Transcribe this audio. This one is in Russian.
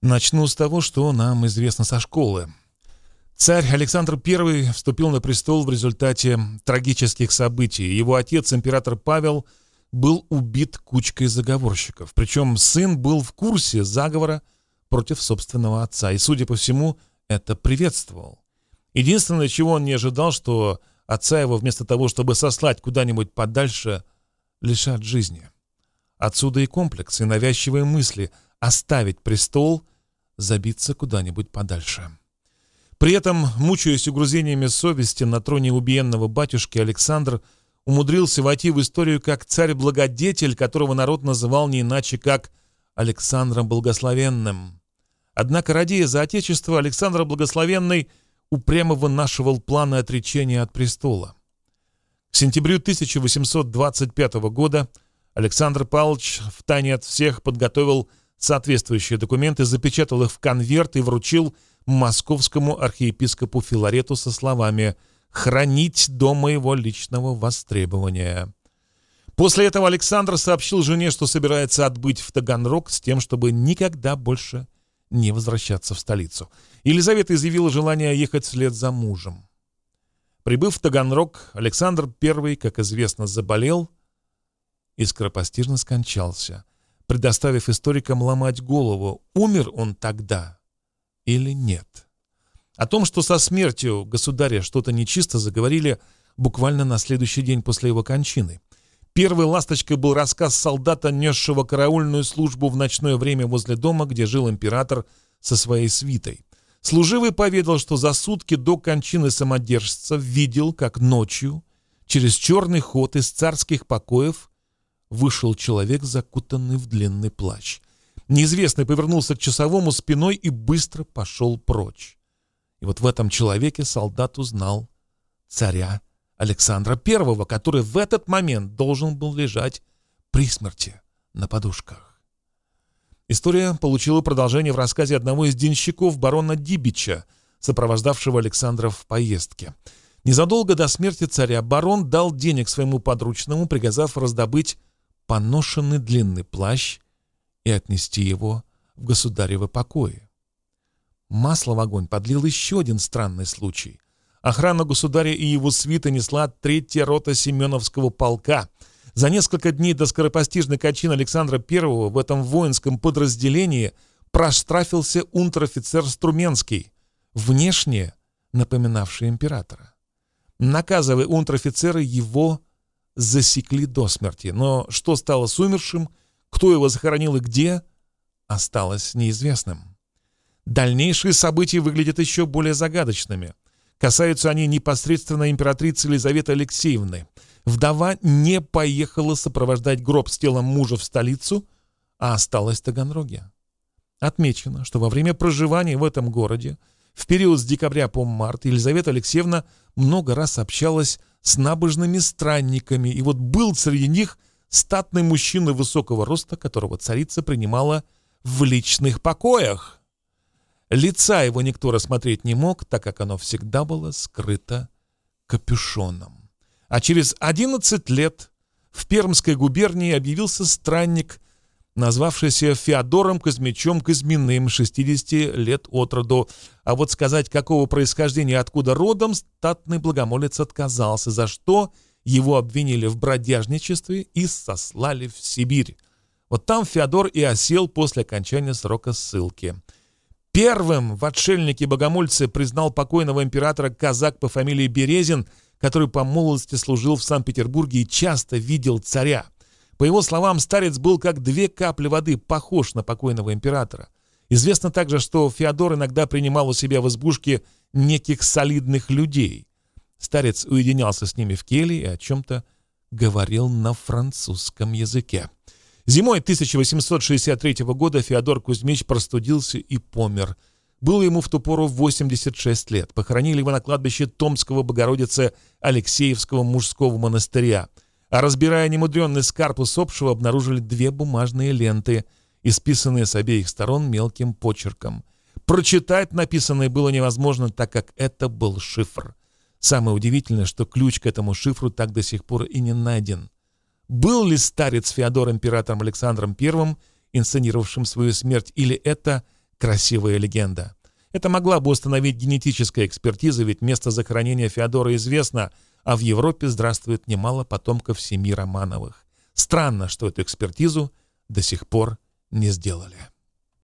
Начну с того, что нам известно со школы. Царь Александр I вступил на престол в результате трагических событий. Его отец, император Павел, был убит кучкой заговорщиков. Причем сын был в курсе заговора против собственного отца. И, судя по всему, это приветствовал. Единственное, чего он не ожидал, что отца его вместо того, чтобы сослать куда-нибудь подальше, лишат жизни. Отсюда и комплексы, и навязчивые мысли – оставить престол, забиться куда-нибудь подальше. При этом, мучаясь угрызениями совести, на троне убиенного батюшки Александр умудрился войти в историю как царь-благодетель, которого народ называл не иначе, как Александром Благословенным. Однако, радея за отечество, Александр Благословенный упрямо вынашивал планы отречения от престола. К сентябрю 1825 года Александр Павлович втайне от всех подготовил соответствующие документы, запечатал их в конверт и вручил московскому архиепископу Филарету со словами «Хранить до моего личного востребования». После этого Александр сообщил жене, что собирается отбыть в Таганрог с тем, чтобы никогда больше не возвращаться в столицу. Елизавета изъявила желание ехать вслед за мужем. Прибыв в Таганрог, Александр I, как известно, заболел и скоропостижно скончался – предоставив историкам ломать голову, умер он тогда или нет. О том, что со смертью государя что-то нечисто, заговорили буквально на следующий день после его кончины. Первой ласточкой был рассказ солдата, несшего караульную службу в ночное время возле дома, где жил император со своей свитой. Служивый поведал, что за сутки до кончины самодержца видел, как ночью через черный ход из царских покоев вышел человек, закутанный в длинный плащ. Неизвестный повернулся к часовому спиной и быстро пошел прочь. И вот в этом человеке солдат узнал царя Александра I, который в этот момент должен был лежать при смерти на подушках. История получила продолжение в рассказе одного из денщиков барона Дибича, сопровождавшего Александра в поездке. Незадолго до смерти царя барон дал денег своему подручному, приказав раздобыть поношенный длинный плащ и отнести его в государевы покои. Масло в огонь подлил еще один странный случай. Охрана государя и его свита несла третья рота Семеновского полка. За несколько дней до скоропостижной качин Александра I в этом воинском подразделении проштрафился унтер-офицер Струменский, внешне напоминавший императора. Наказывая унтер-офицера, его засекли до смерти, но что стало с умершим, кто его захоронил и где, осталось неизвестным. Дальнейшие события выглядят еще более загадочными. Касаются они непосредственно императрицы Елизаветы Алексеевны. Вдова не поехала сопровождать гроб с телом мужа в столицу, а осталась в Таганроге. Отмечено, что во время проживания в этом городе в период с декабря по март Елизавета Алексеевна много раз общалась с набожными странниками, и вот был среди них статный мужчина высокого роста, которого царица принимала в личных покоях. Лица его никто рассмотреть не мог, так как оно всегда было скрыто капюшоном. А через 11 лет в Пермской губернии объявился странник назвавшийся Феодором Кузьмичем Кузьминым, 60 лет от роду. А вот сказать, какого происхождения откуда родом, статный благомолец отказался, за что его обвинили в бродяжничестве и сослали в Сибирь. Вот там Феодор и осел после окончания срока ссылки. Первым в отшельнике богомольцы признал покойного императора казак по фамилии Березин, который по молодости служил в Санкт-Петербурге и часто видел царя. По его словам, старец был как две капли воды похож на покойного императора. Известно также, что Феодор иногда принимал у себя в избушке неких солидных людей. Старец уединялся с ними в келье и о чем-то говорил на французском языке. Зимой 1863 года Феодор Кузьмич простудился и помер. Было ему в ту пору 86 лет. Похоронили его на кладбище Томского Богородицы Алексеевского мужского монастыря – а разбирая немудренный скарб усопшего, обнаружили две бумажные ленты, исписанные с обеих сторон мелким почерком. Прочитать написанное было невозможно, так как это был шифр. Самое удивительное, что ключ к этому шифру так до сих пор и не найден. Был ли старец Феодор императором Александром I, инсценировавшим свою смерть, или это красивая легенда? Это могла бы установить генетическая экспертиза, ведь место захоронения Феодора известно, а в Европе здравствует немало потомков семьи Романовых. Странно, что эту экспертизу до сих пор не сделали.